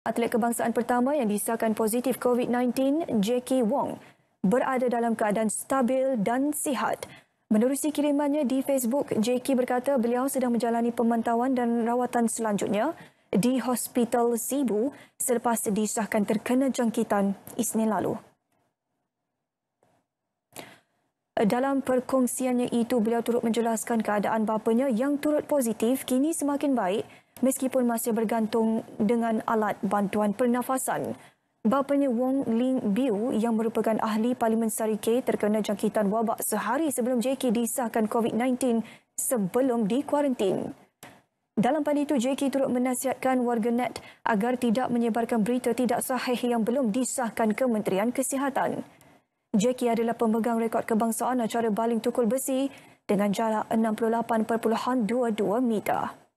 Atlet kebangsaan pertama yang disahkan positif COVID-19, Jackie Wong, berada dalam keadaan stabil dan sihat. Menerusi kirimannya di Facebook, Jackie berkata beliau sedang menjalani pemantauan dan rawatan selanjutnya di Hospital Sibu selepas disahkan terkena jangkitan Isnin lalu. Dalam perkongsiannya itu, beliau turut menjelaskan keadaan bapanya yang turut positif kini semakin baik meskipun masih bergantung dengan alat bantuan pernafasan. Bapanya Wong Ling Biu yang merupakan ahli Parlimen Sari K terkena jangkitan wabak sehari sebelum JK disahkan COVID-19 sebelum dikuarantin. Dalam pada itu, JK turut menasihatkan warga net agar tidak menyebarkan berita tidak sahih yang belum disahkan Kementerian Kesihatan. JK adalah pemegang rekod kebangsaan acara baling tukul besi dengan jarak 68.22 meter.